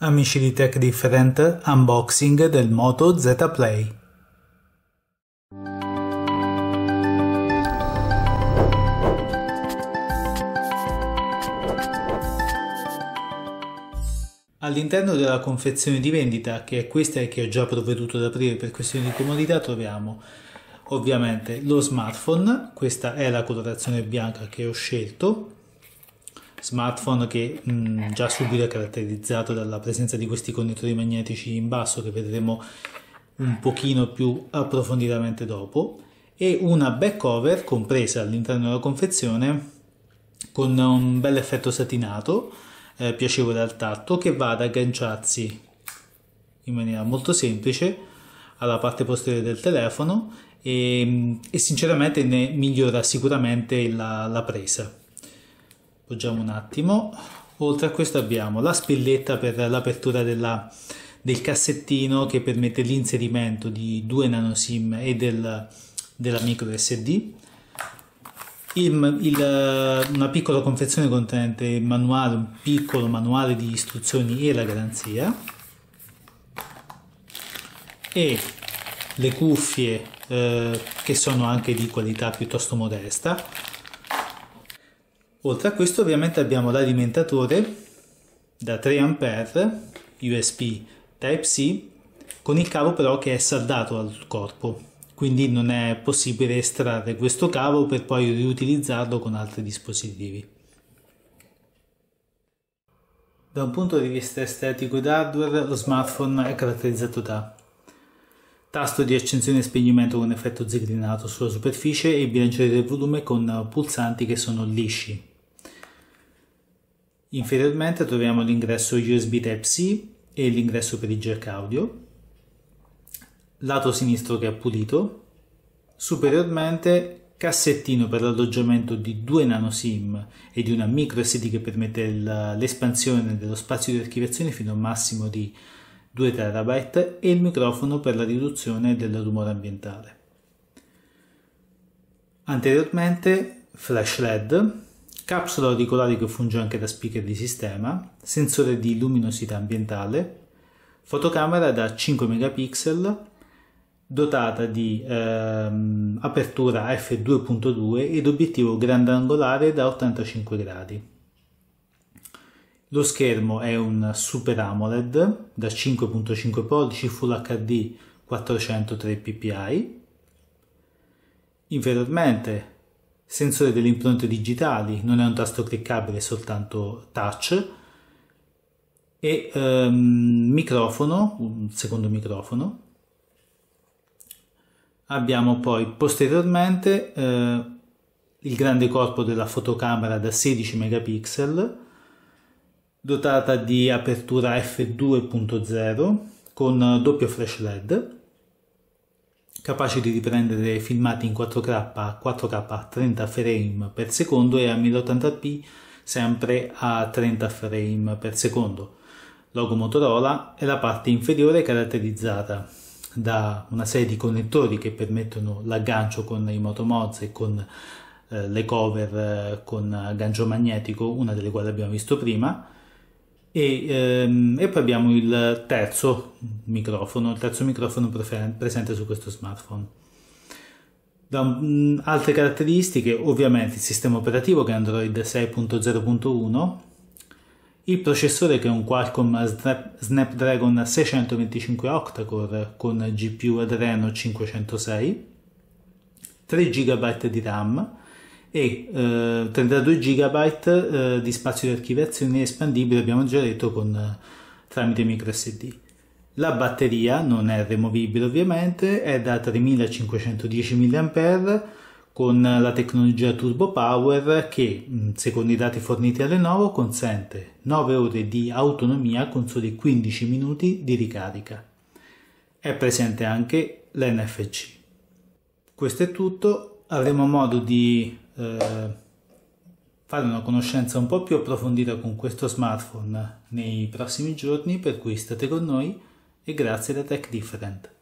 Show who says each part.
Speaker 1: Amici di Tech Different, unboxing del Moto Z Play. All'interno della confezione di vendita, che è questa e che ho già provveduto ad aprire per questioni di comodità, troviamo ovviamente lo smartphone, questa è la colorazione bianca che ho scelto, smartphone che mh, eh. già subito è caratterizzato dalla presenza di questi connettori magnetici in basso che vedremo un pochino più approfonditamente dopo e una back cover compresa all'interno della confezione con un bel effetto satinato eh, piacevole al tatto che va ad agganciarsi in maniera molto semplice alla parte posteriore del telefono e, e sinceramente ne migliora sicuramente la, la presa appoggiamo un attimo oltre a questo abbiamo la spilletta per l'apertura della, del cassettino che permette l'inserimento di due nanosim e del, della micro SD il, il, una piccola confezione contenente il manuale, un piccolo manuale di istruzioni e la garanzia e le cuffie eh, che sono anche di qualità piuttosto modesta Oltre a questo ovviamente abbiamo l'alimentatore da 3A USB Type-C con il cavo però che è saldato al corpo quindi non è possibile estrarre questo cavo per poi riutilizzarlo con altri dispositivi. Da un punto di vista estetico ed hardware lo smartphone è caratterizzato da tasto di accensione e spegnimento con effetto zigrinato sulla superficie e bilanciere del volume con pulsanti che sono lisci, Inferiormente troviamo l'ingresso USB Type-C e l'ingresso per il jack audio, lato sinistro che è pulito, superiormente cassettino per l'alloggiamento di due nano SIM e di una micro SD che permette l'espansione dello spazio di archiviazione fino a un massimo di 2 TB e il microfono per la riduzione del rumore ambientale. Anteriormente flash LED capsula auricolare che funge anche da speaker di sistema, sensore di luminosità ambientale, fotocamera da 5 megapixel dotata di ehm, apertura f2.2 ed obiettivo grandangolare da 85 gradi. Lo schermo è un Super AMOLED da 5.5 pollici Full HD 403 ppi. Inferiormente sensore delle impronte digitali, non è un tasto cliccabile, è soltanto touch e ehm, microfono, un secondo microfono. Abbiamo poi posteriormente eh, il grande corpo della fotocamera da 16 megapixel dotata di apertura f2.0 con doppio flash LED capace di riprendere filmati in 4K a 4K a 30 frame per secondo e a 1080p sempre a 30 frame per secondo. Logo Motorola è la parte inferiore caratterizzata da una serie di connettori che permettono l'aggancio con i motomods e con eh, le cover eh, con aggancio eh, magnetico, una delle quali abbiamo visto prima, e, ehm, e, poi abbiamo il terzo microfono, il terzo microfono presente su questo smartphone. Da, mh, altre caratteristiche, ovviamente il sistema operativo che è Android 6.0.1, il processore che è un Qualcomm Snapdragon 625 octa-core con GPU Adreno 506, 3 GB di RAM, e eh, 32 GB eh, di spazio di archiviazione espandibile, abbiamo già detto, con, eh, tramite microSD. La batteria non è removibile ovviamente, è da 3510 mAh con la tecnologia Turbo Power che, mm, secondo i dati forniti a Lenovo, consente 9 ore di autonomia con soli 15 minuti di ricarica. È presente anche l'NFC. Questo è tutto, avremo modo di eh, fare una conoscenza un po' più approfondita con questo smartphone nei prossimi giorni, per cui state con noi e grazie da Tech Different.